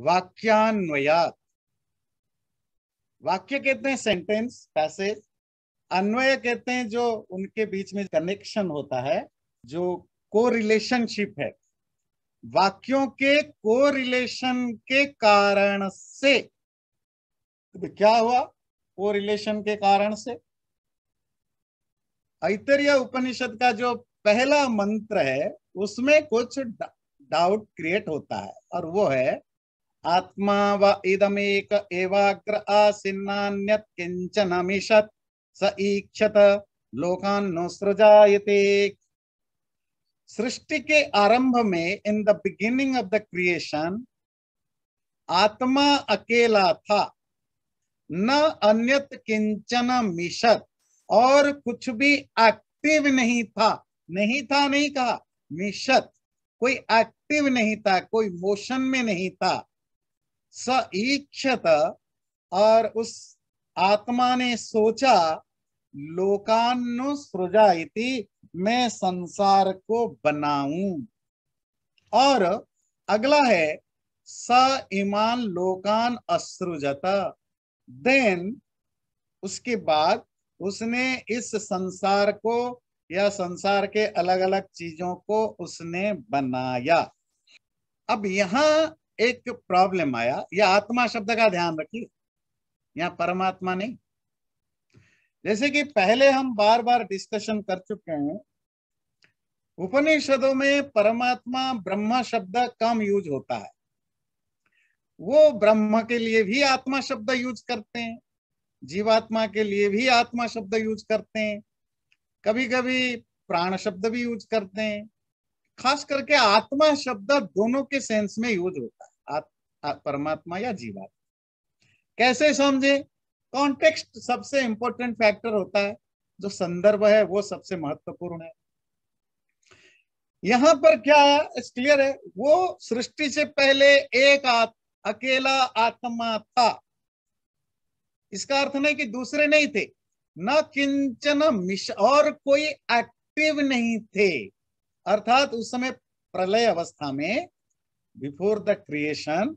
वाक्यान्वयात वाक्य कहते हैं सेंटेंस पैसेज अन्वय कहते हैं जो उनके बीच में कनेक्शन होता है जो को रिलेशनशिप है वाक्यों के को रिलेशन के कारण से तो क्या हुआ को रिलेशन के कारण से ऐतरीय उपनिषद का जो पहला मंत्र है उसमें कुछ डाउट क्रिएट होता है और वो है आत्मा व इदमेक एवाग्र आसीन्नान्यत् किञ्चनमिषत् स ईक्षत लोकान्नो सृजायते सृष्टि के आरंभ में in the beginning of the creation आत्मा अकेला था न अन्यत किंचन मिशत और कुछ भी एक्टिव नहीं था नहीं था नहीं कहा मिशत कोई एक्टिव नहीं था कोई मोशन में नहीं था स ईक्षत और उस आत्मा ने सोचा लोकानु सृजा इति मैं संसार को बनाऊं और अगला है स इमान लोकान असृजत देन उसके बाद उसने इस संसार को या संसार के अलग अलग चीजों को उसने बनाया अब यहां एक प्रॉब्लम आया या आत्मा शब्द का ध्यान रखिए यहाँ परमात्मा नहीं जैसे कि पहले हम बार बार डिस्कशन कर चुके हैं उपनिषदों में परमात्मा ब्रह्म शब्द कम यूज होता है वो ब्रह्म के लिए भी आत्मा शब्द यूज करते हैं जीवात्मा के लिए भी आत्मा शब्द यूज करते हैं कभी कभी प्राण शब्द भी यूज करते हैं खास करके आत्मा शब्द दोनों के सेंस में यूज होता है परमात्मा या जीवात्मा कैसे समझे कॉन्टेक्स्ट सबसे इंपॉर्टेंट फैक्टर होता है जो संदर्भ है वो सबसे महत्वपूर्ण है यहां पर क्या क्लियर है वो सृष्टि से पहले एक आत, अकेला आत्मा था इसका अर्थ नहीं कि दूसरे नहीं थे न किंचन मिश और कोई एक्टिव नहीं थे अर्थात उस समय प्रलय अवस्था में before the creation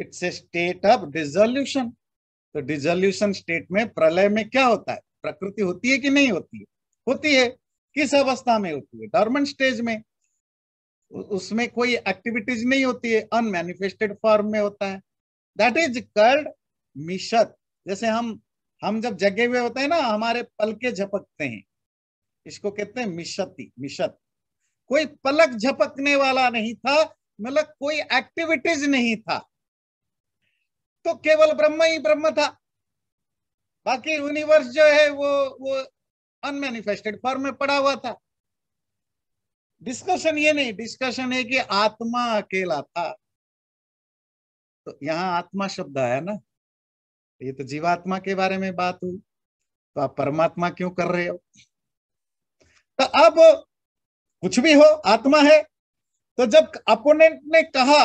it's a state of dissolution तो डिजोल्यूशन स्टेट में प्रलय में क्या होता है प्रकृति होती है कि नहीं होती है होती है किस अवस्था में होती है डॉर्मेंट स्टेज में उसमें कोई एक्टिविटीज नहीं होती है अनमेनिफेस्टेड फॉर्म में होता है दैट इज कर्ड मिशत जैसे हम हम जब जगे हुए होते हैं ना हमारे पलके झपकते हैं इसको कहते हैं मिशति मिशत कोई पलक झपकने वाला नहीं था मतलब कोई एक्टिविटीज नहीं था तो केवल ब्रह्म ही ब्रह्म था बाकी यूनिवर्स जो है वो वो अनमेनिफेस्टेड फॉर्म में पड़ा हुआ था डिस्कशन ये नहीं डिस्कशन है कि आत्मा अकेला था तो यहाँ आत्मा शब्द आया ना ये तो जीवात्मा के बारे में बात हुई तो आप परमात्मा क्यों कर रहे हो तो अब कुछ भी हो आत्मा है तो जब अपोनेंट ने कहा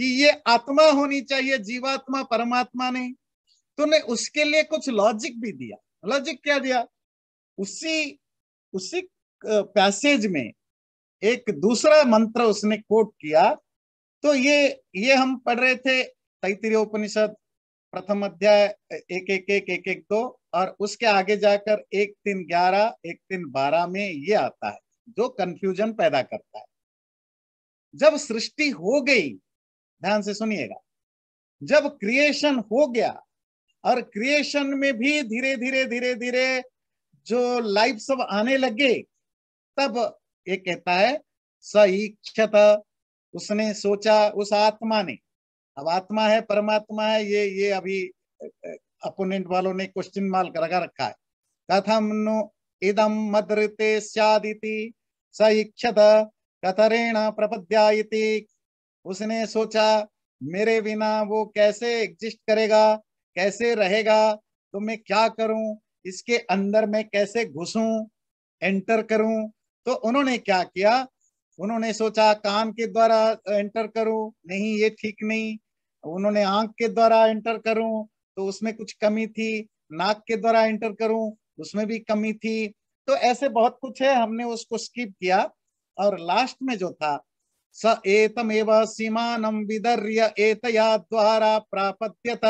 कि ये आत्मा होनी चाहिए जीवात्मा परमात्मा नहीं तूने उसके लिए कुछ लॉजिक भी दिया लॉजिक क्या दिया उसी उसी पैसेज में एक दूसरा मंत्र उसने कोट किया तो ये ये हम पढ़ रहे थे तैतरीय उपनिषद प्रथम अध्याय एक एक एक एक एक दो और उसके आगे जाकर एक तीन ग्यारह एक तीन बारह में ये आता है जो कंफ्यूजन पैदा करता है जब सृष्टि हो गई ध्यान से सुनिएगा जब क्रिएशन हो गया और क्रिएशन में भी धीरे धीरे धीरे धीरे जो लाइफ सब आने लगे तब ये कहता है सईक्षत उसने सोचा उस आत्मा ने अब आत्मा है परमात्मा है ये ये अभी अपोनेंट वालों ने क्वेश्चन माल लगा रखा है कथम नु इदम मदृते सदिति सईक्षत कथरेण प्रपद्या उसने सोचा मेरे बिना वो कैसे एग्जिस्ट करेगा कैसे रहेगा तो मैं क्या करूं इसके अंदर मैं कैसे घुसूं एंटर करूं तो उन्होंने क्या किया उन्होंने सोचा कान के द्वारा एंटर करूं नहीं ये ठीक नहीं उन्होंने आंख के द्वारा एंटर करूं तो उसमें कुछ कमी थी नाक के द्वारा एंटर करूं उसमें भी कमी थी तो ऐसे बहुत कुछ है हमने उसको स्किप किया और लास्ट में जो था स एतमेव सीमानम विदर्य एतया द्वारा प्रापत्यत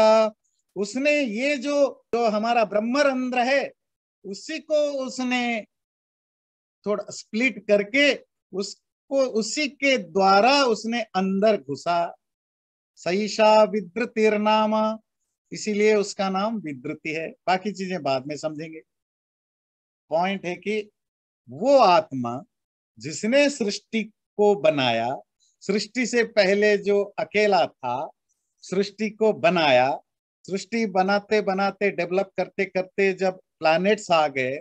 उसने ये जो जो हमारा ब्रह्मरंध्र है उसी को उसने थोड़ा स्प्लिट करके उसको उसी के द्वारा उसने अंदर घुसा सहीशा विद्रुतिर नाम इसीलिए उसका नाम विद्रुति है बाकी चीजें बाद में समझेंगे पॉइंट है कि वो आत्मा जिसने सृष्टि को बनाया सृष्टि से पहले जो अकेला था सृष्टि को बनाया सृष्टि बनाते बनाते डेवलप करते करते जब प्लैनेट्स आ गए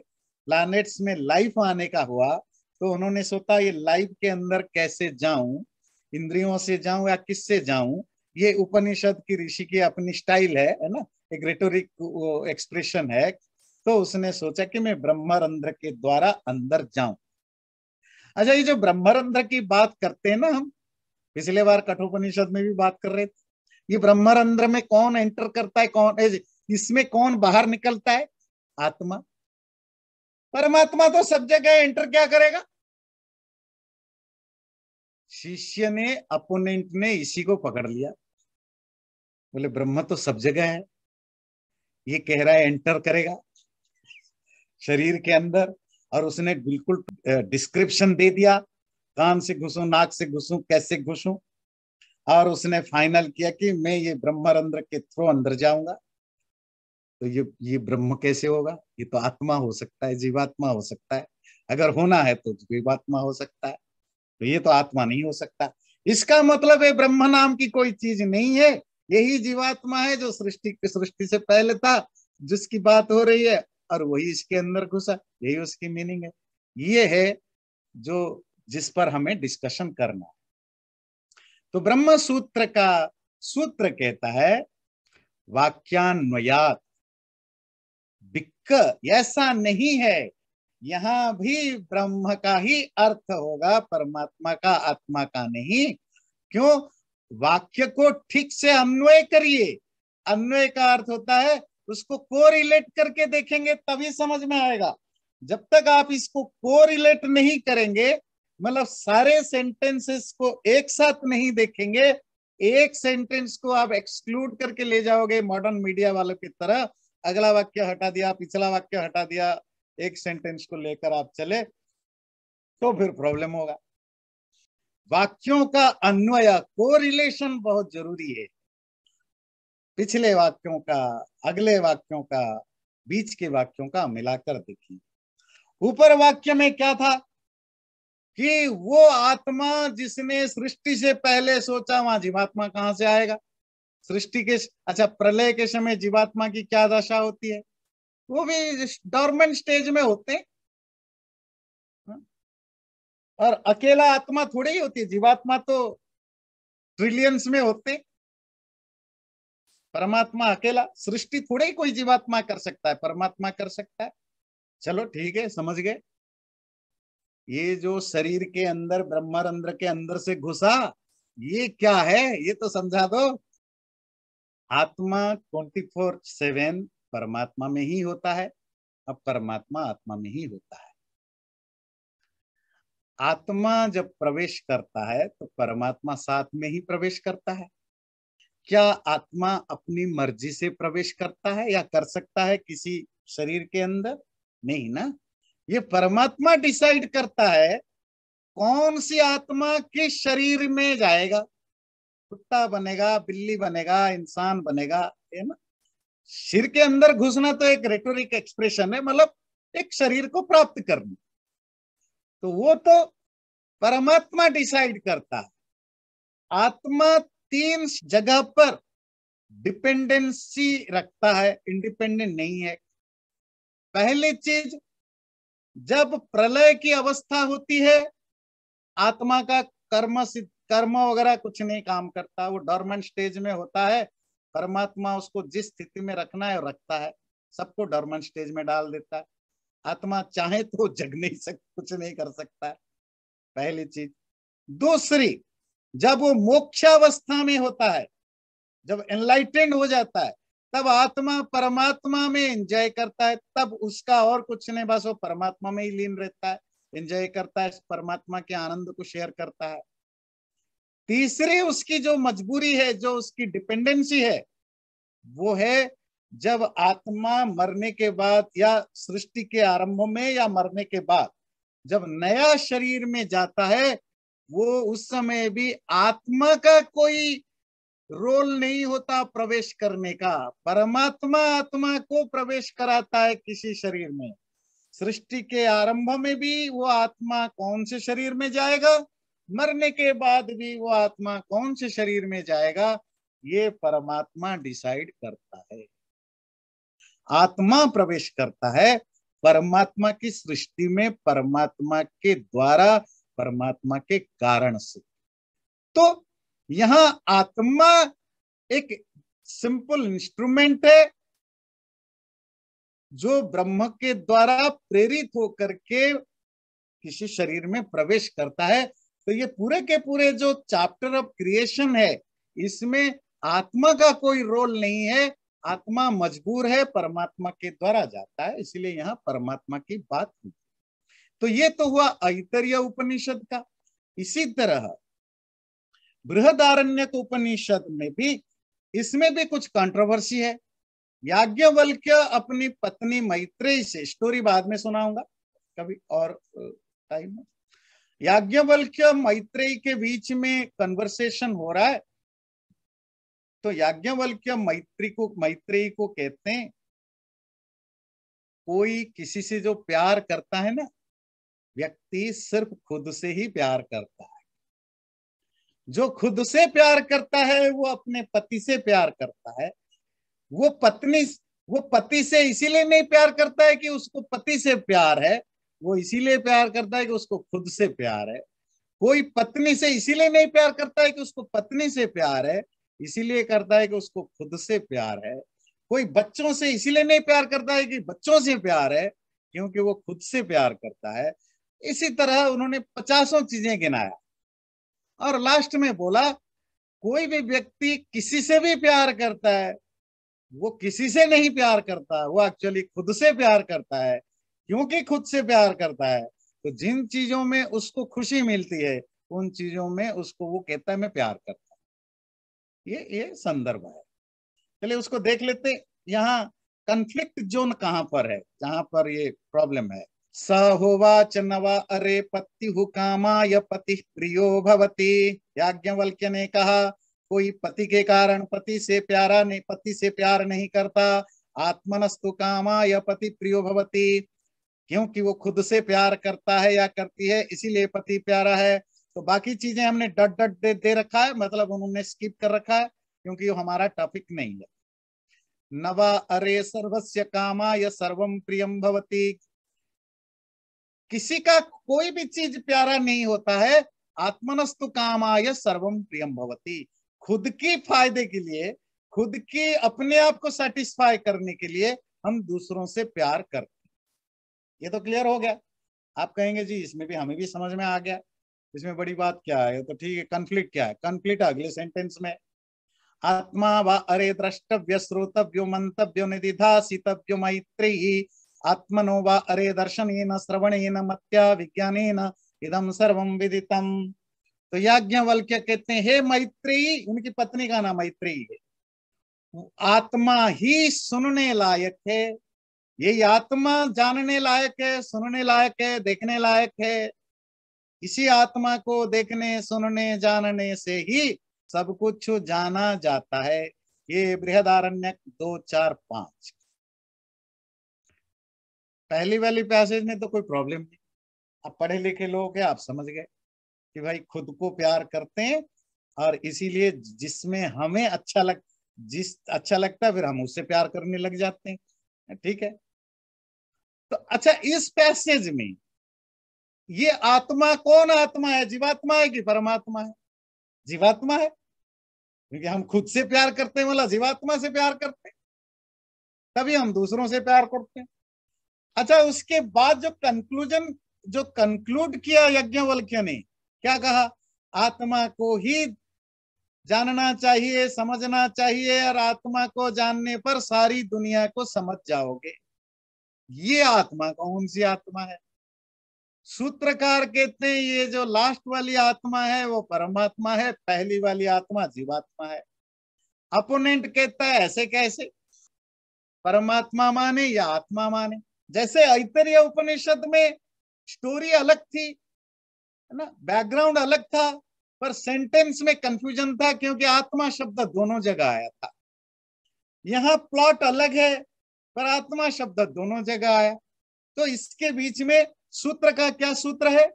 प्लैनेट्स में लाइफ आने का हुआ तो उन्होंने सोचा ये लाइफ के अंदर कैसे जाऊं इंद्रियों से जाऊं या किससे जाऊं ये उपनिषद की ऋषि की अपनी स्टाइल है है ना एक रेटोरिक एक्सप्रेशन है तो उसने सोचा कि मैं ब्रह्मारंध्र के द्वारा अंदर जाऊं अच्छा ये जो ब्रह्मरंध्र की बात करते हैं ना हम पिछले बार कठोपनिषद में भी बात कर रहे थे ये ब्रह्मरंध्र में कौन एंटर करता है कौन इसमें कौन बाहर निकलता है आत्मा परमात्मा तो सब जगह एंटर क्या करेगा शिष्य ने अपोनेंट ने इसी को पकड़ लिया बोले ब्रह्म तो सब जगह है ये कह रहा है एंटर करेगा शरीर के अंदर और उसने बिल्कुल डिस्क्रिप्शन दे दिया कान से घुसू नाक से घुसू कैसे घुसू और उसने फाइनल किया कि मैं ये ब्रह्मरंध्र के थ्रू अंदर जाऊंगा तो ये ये ब्रह्म कैसे होगा ये तो आत्मा हो सकता है जीवात्मा हो सकता है अगर होना है तो जीवात्मा हो सकता है तो ये तो आत्मा नहीं हो सकता इसका मतलब है ब्रह्म नाम की कोई चीज नहीं है यही जीवात्मा है जो सृष्टि सृष्टि से पहले था जिसकी बात हो रही है और वही इसके अंदर घुसा यही उसकी मीनिंग है ये है जो जिस पर हमें डिस्कशन करना है तो ब्रह्म सूत्र का सूत्र कहता है वाक्यान्वयात ऐसा नहीं है यहां भी ब्रह्म का ही अर्थ होगा परमात्मा का आत्मा का नहीं क्यों वाक्य को ठीक से अन्वय करिए अन्वय का अर्थ होता है उसको को रिलेट करके देखेंगे तभी समझ में आएगा जब तक आप इसको को रिलेट नहीं करेंगे मतलब सारे सेंटेंसेस को एक साथ नहीं देखेंगे एक सेंटेंस को आप एक्सक्लूड करके ले जाओगे मॉडर्न मीडिया वालों की तरह अगला वाक्य हटा दिया पिछला वाक्य हटा दिया एक सेंटेंस को लेकर आप चले तो फिर प्रॉब्लम होगा वाक्यों का अन्वय को रिलेशन बहुत जरूरी है पिछले वाक्यों का अगले वाक्यों का बीच के वाक्यों का मिलाकर देखिए ऊपर वाक्य में क्या था कि वो आत्मा जिसने सृष्टि से पहले सोचा वहां जीवात्मा कहां से आएगा सृष्टि के अच्छा प्रलय के समय जीवात्मा की क्या दशा होती है वो भी डॉर्मेंट स्टेज में होते हैं हाँ। और अकेला आत्मा थोड़ी ही होती है जीवात्मा तो ट्रिलियंस में होते परमात्मा अकेला सृष्टि थोड़े ही कोई जीवात्मा कर सकता है परमात्मा कर सकता है चलो ठीक है समझ गए ये जो शरीर के अंदर ब्रह्मारंध्र के अंदर से घुसा ये क्या है ये तो समझा दो आत्मा ट्वेंटी फोर सेवन परमात्मा में ही होता है अब परमात्मा आत्मा में ही होता है आत्मा जब प्रवेश करता है तो परमात्मा साथ में ही प्रवेश करता है क्या आत्मा अपनी मर्जी से प्रवेश करता है या कर सकता है किसी शरीर के अंदर नहीं ना ये परमात्मा डिसाइड करता है कौन सी आत्मा किस शरीर में जाएगा कुत्ता बनेगा बिल्ली बनेगा इंसान बनेगा है ना शरीर के अंदर घुसना तो एक रेटोरिक एक्सप्रेशन है मतलब एक शरीर को प्राप्त करना तो वो तो परमात्मा डिसाइड करता है आत्मा तीन जगह पर डिपेंडेंसी रखता है इंडिपेंडेंट नहीं है पहली चीज जब प्रलय की अवस्था होती है आत्मा का कर्म कर्म वगैरह कुछ नहीं काम करता वो डॉर्मेंट स्टेज में होता है परमात्मा उसको जिस स्थिति में रखना है रखता है सबको डॉर्मेंट स्टेज में डाल देता है आत्मा चाहे तो जग नहीं सक कुछ नहीं कर सकता है पहली चीज दूसरी जब वो मोक्षावस्था में होता है जब एनलाइटेंड हो जाता है तब आत्मा परमात्मा में एंजॉय करता है तब उसका और कुछ नहीं बस वो परमात्मा में ही लीन रहता है एंजॉय करता है परमात्मा के आनंद को शेयर करता है तीसरी उसकी जो मजबूरी है जो उसकी डिपेंडेंसी है वो है जब आत्मा मरने के बाद या सृष्टि के आरंभ में या मरने के बाद जब नया शरीर में जाता है वो उस समय भी आत्मा का कोई रोल नहीं होता प्रवेश करने का परमात्मा आत्मा को प्रवेश कराता है किसी शरीर में सृष्टि के आरंभ में भी वो आत्मा कौन से शरीर में जाएगा मरने के बाद भी वो आत्मा कौन से शरीर में जाएगा ये परमात्मा डिसाइड करता है आत्मा प्रवेश करता है परमात्मा की सृष्टि में परमात्मा के द्वारा परमात्मा के कारण से तो यहां आत्मा एक सिंपल इंस्ट्रूमेंट है जो ब्रह्म के द्वारा प्रेरित होकर के किसी शरीर में प्रवेश करता है तो ये पूरे के पूरे जो चैप्टर ऑफ क्रिएशन है इसमें आत्मा का कोई रोल नहीं है आत्मा मजबूर है परमात्मा के द्वारा जाता है इसलिए यहाँ परमात्मा की बात होती तो ये तो हुआ ऐतरीय उपनिषद का इसी तरह बृहदारण्य उपनिषद में भी इसमें भी कुछ कंट्रोवर्सी है याज्ञवल्क्य अपनी पत्नी मैत्रेय से स्टोरी बाद में सुनाऊंगा कभी और टाइम में याज्ञवल्क्य मैत्रेय के बीच में कन्वर्सेशन हो रहा है तो याज्ञवल्क्य मैत्री को मैत्रेयी को कहते हैं कोई किसी से जो प्यार करता है ना व्यक्ति सिर्फ खुद से ही प्यार करता है जो खुद से प्यार करता है वो अपने पति से प्यार करता है वो पत्नी वो पति से इसीलिए नहीं प्यार करता है कि उसको पति से प्यार है वो इसीलिए प्यार करता है कि उसको खुद से प्यार है कोई पत्नी से इसीलिए नहीं प्यार करता है कि उसको पत्नी से प्यार है इसीलिए करता है कि उसको खुद से प्यार है कोई बच्चों से इसीलिए नहीं प्यार करता है कि बच्चों से प्यार है क्योंकि वो खुद से प्यार करता है इसी तरह उन्होंने पचासों चीजें गिनाया और लास्ट में बोला कोई भी व्यक्ति किसी से भी प्यार करता है वो किसी से नहीं प्यार करता वो एक्चुअली खुद से प्यार करता है क्योंकि खुद से प्यार करता है तो जिन चीजों में उसको खुशी मिलती है उन चीजों में उसको वो कहता है मैं प्यार करता ये ये संदर्भ है चलिए उसको देख लेते यहाँ कंफ्लिक्ट जोन कहां पर है जहां पर ये प्रॉब्लम है स होवाच नवा अरे हु कामाय पति प्रियो भवती याज्ञवल्क्य ने कहा कोई पति के कारण पति से प्यारा नहीं पति से प्यार नहीं करता आत्मनस्तु कामाय पति प्रियो भवती क्योंकि वो खुद से प्यार करता है या करती है इसीलिए पति प्यारा है तो बाकी चीजें हमने डट डट दे, दे रखा है मतलब उन्होंने स्किप कर रखा है क्योंकि वो हमारा टॉपिक नहीं है नवा अरे सर्वस्य कामाय सर्वम प्रियम भवती किसी का कोई भी चीज प्यारा नहीं होता है आत्मनस्तु काम आय सर्वम प्रियम भवती खुद की फायदे के लिए खुद की अपने आप को सेटिस्फाई करने के लिए हम दूसरों से प्यार करते ये तो क्लियर हो गया आप कहेंगे जी इसमें भी हमें भी समझ में आ गया इसमें बड़ी बात क्या है तो ठीक है कन्फ्लिक्ट क्या है कंफ्लिक्ट अगले सेंटेंस में आत्मा व अरे द्रष्टव्य श्रोतव्यो मंतव्यो निधि मैत्री आत्मनो वा अरे दर्शन श्रवणेन मत्या विज्ञान इदम सर्व विदित तो याज्ञवल्क्य कहते हे मैत्री उनकी पत्नी का नाम मैत्री है आत्मा ही सुनने लायक है ये आत्मा जानने लायक है सुनने लायक है देखने लायक है इसी आत्मा को देखने सुनने जानने से ही सब कुछ जाना जाता है ये बृहदारण्य दो चार पांच पहली वाली पैसेज में तो कोई प्रॉब्लम नहीं आप पढ़े लिखे लोग हैं आप समझ गए कि भाई खुद को प्यार करते हैं और इसीलिए जिसमें हमें अच्छा लग जिस अच्छा लगता है फिर हम उससे प्यार करने लग जाते हैं ठीक है तो अच्छा इस पैसेज में ये आत्मा कौन आत्मा है जीवात्मा है कि परमात्मा है जीवात्मा है क्योंकि हम खुद से प्यार करते हैं मतलब जीवात्मा से प्यार करते हैं तभी हम दूसरों से प्यार करते हैं अच्छा उसके बाद जो कंक्लूजन जो कंक्लूड किया यज्ञ यज्ञवल्क्य ने क्या कहा आत्मा को ही जानना चाहिए समझना चाहिए और आत्मा को जानने पर सारी दुनिया को समझ जाओगे ये आत्मा कौन सी आत्मा है सूत्रकार कहते हैं ये जो लास्ट वाली आत्मा है वो परमात्मा है पहली वाली आत्मा जीवात्मा है अपोनेंट कहता है ऐसे कैसे परमात्मा माने या आत्मा माने जैसे ऐतरीय उपनिषद में स्टोरी अलग थी है ना बैकग्राउंड अलग था पर सेंटेंस में कंफ्यूजन था क्योंकि आत्मा शब्द दोनों जगह आया था यहाँ प्लॉट अलग है पर आत्मा शब्द दोनों जगह आया तो इसके बीच में सूत्र का क्या सूत्र है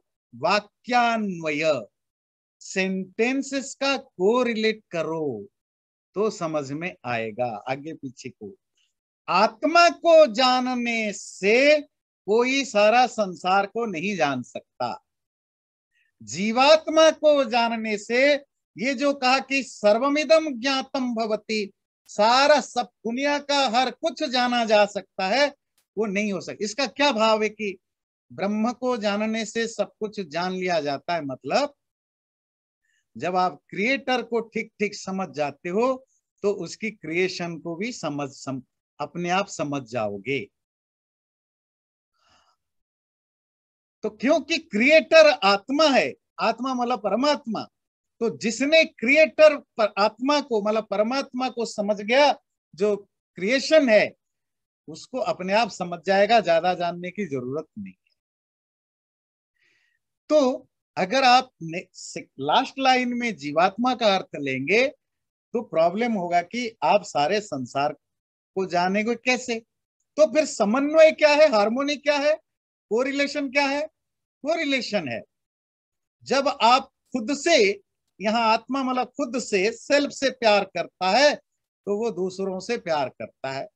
वाक्यान्वय सेंटेंसेस का को रिलेट करो तो समझ में आएगा आगे पीछे को आत्मा को जानने से कोई सारा संसार को नहीं जान सकता जीवात्मा को जानने से ये जो कहा कि सर्वमिदम ज्ञातम भवती सारा सब दुनिया का हर कुछ जाना जा सकता है वो नहीं हो सकता इसका क्या भाव है कि ब्रह्म को जानने से सब कुछ जान लिया जाता है मतलब जब आप क्रिएटर को ठीक ठीक समझ जाते हो तो उसकी क्रिएशन को भी समझ सम, अपने आप समझ जाओगे तो क्योंकि क्रिएटर आत्मा है आत्मा मतलब परमात्मा तो जिसने क्रिएटर पर आत्मा को मतलब परमात्मा को समझ गया जो क्रिएशन है उसको अपने आप समझ जाएगा ज्यादा जानने की जरूरत नहीं है तो अगर आप लास्ट लाइन में जीवात्मा का अर्थ लेंगे तो प्रॉब्लम होगा कि आप सारे संसार को जाने को कैसे तो फिर समन्वय क्या है हार्मोनी क्या है को रिलेशन क्या है को रिलेशन है जब आप खुद से यहां आत्मा मतलब खुद से सेल्फ से प्यार करता है तो वो दूसरों से प्यार करता है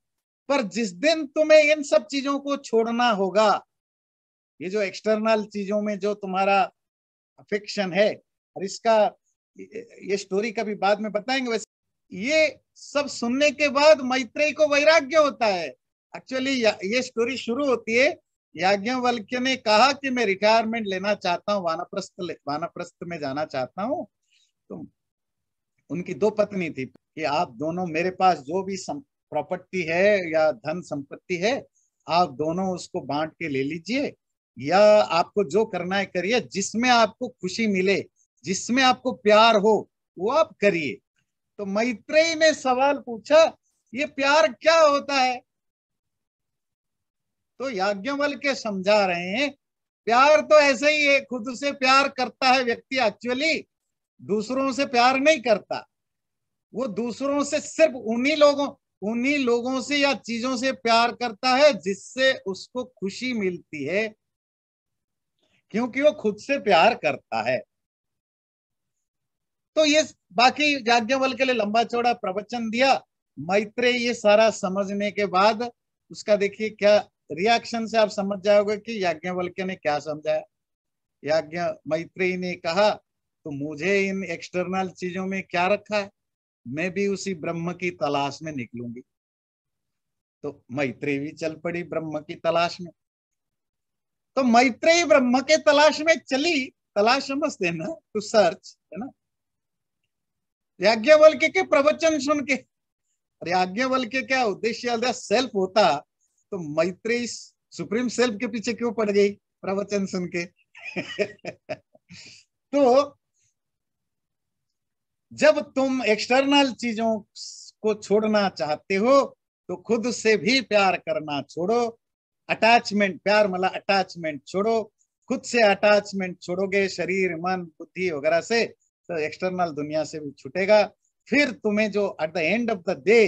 पर जिस दिन तुम्हें इन सब चीजों को छोड़ना होगा ये जो एक्सटर्नल चीजों में जो तुम्हारा फिक्शन है और इसका ये स्टोरी कभी बाद में बताएंगे वैसे ये सब सुनने के बाद मैत्रेय को वैराग्य होता है एक्चुअली ये स्टोरी शुरू होती है याज्ञवल्क्य ने कहा कि मैं रिटायरमेंट लेना चाहता हूँ वानप्रस्थ वानप्रस्थ में जाना चाहता हूँ तो उनकी दो पत्नी थी कि आप दोनों मेरे पास जो भी प्रॉपर्टी है या धन संपत्ति है आप दोनों उसको बांट के ले लीजिए या आपको जो करना है करिए जिसमें आपको खुशी मिले जिसमें आपको प्यार हो वो आप करिए तो मैत्रेय ने सवाल पूछा ये प्यार क्या होता है तो याज्ञवल के समझा रहे हैं प्यार तो ऐसे ही है खुद से प्यार करता है व्यक्ति एक्चुअली दूसरों से प्यार नहीं करता वो दूसरों से सिर्फ उन्हीं लोगों उन्हीं लोगों से या चीजों से प्यार करता है जिससे उसको खुशी मिलती है क्योंकि वो खुद से प्यार करता है तो ये बाकी याज्ञवल के लिए लंबा चौड़ा प्रवचन दिया मैत्रे ये सारा समझने के बाद उसका देखिए क्या रिएक्शन से आप समझ जाओगे कि याज्ञवल्क्य ने क्या समझाया याज्ञ मैत्री ने कहा तो मुझे इन एक्सटर्नल चीजों में क्या रखा है मैं भी उसी ब्रह्म की तलाश में निकलूंगी तो मैत्री भी चल पड़ी ब्रह्म की तलाश में तो मैत्री ब्रह्म के तलाश में चली तलाश समझते ना टू सर्च है ना याज्ञवल के प्रवचन सुन के याज्ञवल के क्या उद्देश्य सेल्फ होता तो मैत्री सुप्रीम सेल्फ के पीछे क्यों पड़ गई प्रवचन सुन के तो जब तुम एक्सटर्नल चीजों को छोड़ना चाहते हो तो खुद से भी प्यार करना छोड़ो अटैचमेंट प्यार मतलब अटैचमेंट छोड़ो खुद से अटैचमेंट छोड़ोगे शरीर मन बुद्धि वगैरह से तो एक्सटर्नल दुनिया से भी छुटेगा फिर तुम्हें जो at the end of the day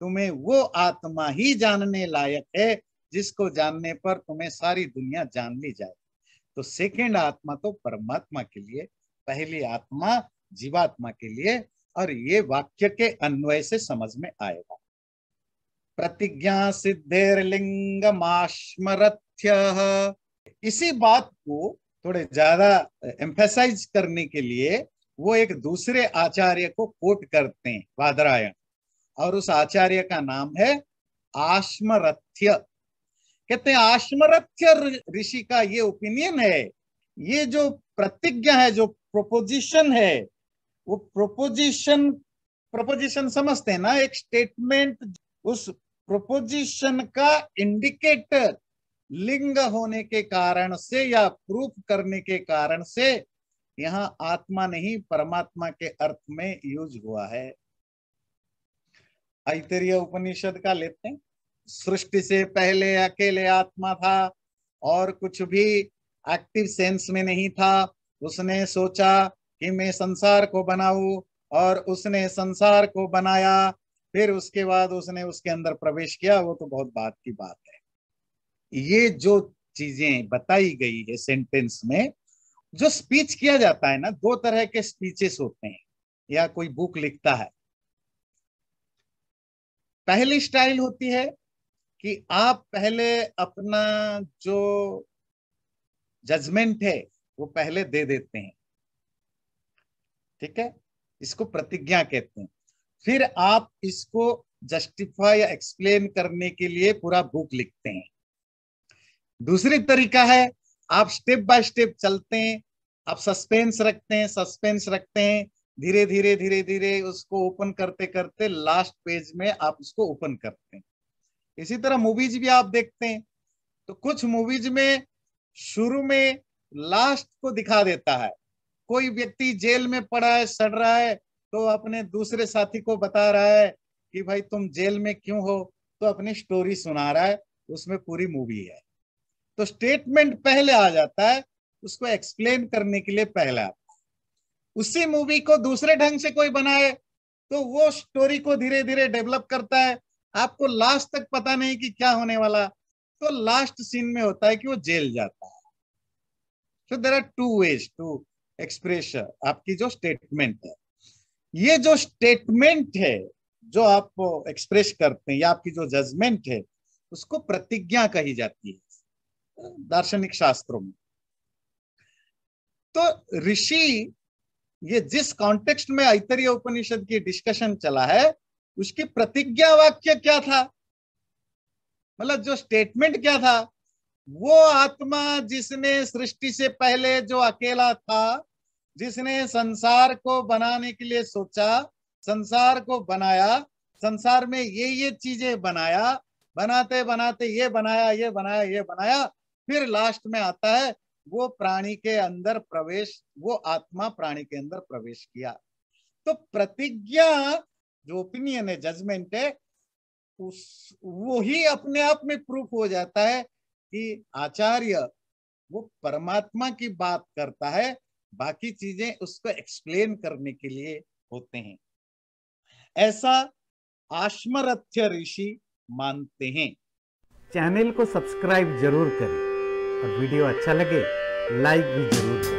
तुम्हें वो आत्मा ही जानने लायक है जिसको जानने पर तुम्हें सारी दुनिया जान ली जाए तो सेकेंड आत्मा तो परमात्मा के लिए पहली आत्मा जीवात्मा के लिए और ये वाक्य के अन्वय से समझ में आएगा प्रतिज्ञा सिद्धिर्लिंगमाश्मरथ्य इसी बात को थोड़े ज्यादा एम्फेसाइज करने के लिए वो एक दूसरे आचार्य को कोट करते हैं वादरायण और उस आचार्य का नाम है आश्मरथ्य कहते हैं आश्मरथ्य ऋषि का ये ओपिनियन है ये जो प्रतिज्ञा है जो प्रोपोजिशन है वो प्रोपोजिशन प्रोपोजिशन समझते हैं ना एक स्टेटमेंट उस प्रोपोजिशन का इंडिकेटर लिंग होने के कारण से या प्रूफ करने के कारण से यहां आत्मा नहीं परमात्मा के अर्थ में यूज हुआ है ऐतरीय उपनिषद का लेते हैं सृष्टि से पहले अकेले आत्मा था और कुछ भी एक्टिव सेंस में नहीं था उसने सोचा कि मैं संसार को बनाऊ और उसने संसार को बनाया फिर उसके बाद उसने उसके अंदर प्रवेश किया वो तो बहुत बात की बात है ये जो चीजें बताई गई है सेंटेंस में जो स्पीच किया जाता है ना दो तरह के स्पीचेस होते हैं या कोई बुक लिखता है पहली स्टाइल होती है कि आप पहले अपना जो जजमेंट है वो पहले दे देते हैं ठीक है इसको प्रतिज्ञा कहते हैं फिर आप इसको जस्टिफाई या एक्सप्लेन करने के लिए पूरा बुक लिखते हैं दूसरी तरीका है आप स्टेप बाय स्टेप चलते हैं आप सस्पेंस रखते हैं सस्पेंस रखते हैं धीरे धीरे धीरे धीरे उसको ओपन करते करते लास्ट पेज में आप उसको ओपन करते हैं इसी तरह मूवीज भी आप देखते हैं तो कुछ मूवीज में शुरू में लास्ट को दिखा देता है कोई व्यक्ति जेल में पड़ा है सड़ रहा है तो अपने दूसरे साथी को बता रहा है कि भाई तुम जेल में क्यों हो तो अपनी स्टोरी सुना रहा है उसमें पूरी मूवी है तो स्टेटमेंट पहले आ जाता है उसको एक्सप्लेन करने के लिए पहले आता है उसी मूवी को दूसरे ढंग से कोई बनाए तो वो स्टोरी को धीरे धीरे डेवलप करता है आपको लास्ट तक पता नहीं कि क्या होने वाला तो लास्ट सीन में होता है कि वो जेल जाता है so there are two ways to express आपकी जो स्टेटमेंट है ये जो स्टेटमेंट है जो आप एक्सप्रेस करते हैं या आपकी जो जजमेंट है उसको प्रतिज्ञा कही जाती है दार्शनिक शास्त्रों में तो ऋषि ये जिस कॉन्टेक्स्ट में ऐतरीय उपनिषद की डिस्कशन चला है उसकी प्रतिज्ञा वाक्य क्या था मतलब जो स्टेटमेंट क्या था वो आत्मा जिसने सृष्टि से पहले जो अकेला था जिसने संसार को बनाने के लिए सोचा संसार को बनाया संसार में ये ये चीजें बनाया बनाते बनाते ये बनाया ये बनाया ये बनाया फिर लास्ट में आता है वो प्राणी के अंदर प्रवेश वो आत्मा प्राणी के अंदर प्रवेश किया तो प्रतिज्ञा जो ओपिनियन है जजमेंट है उस वो ही अपने आप में प्रूफ हो जाता है कि आचार्य वो परमात्मा की बात करता है बाकी चीजें उसको एक्सप्लेन करने के लिए होते हैं ऐसा आश्मरथ्य ऋषि मानते हैं चैनल को सब्सक्राइब जरूर करें और वीडियो अच्छा लगे लाइक भी जरूर करें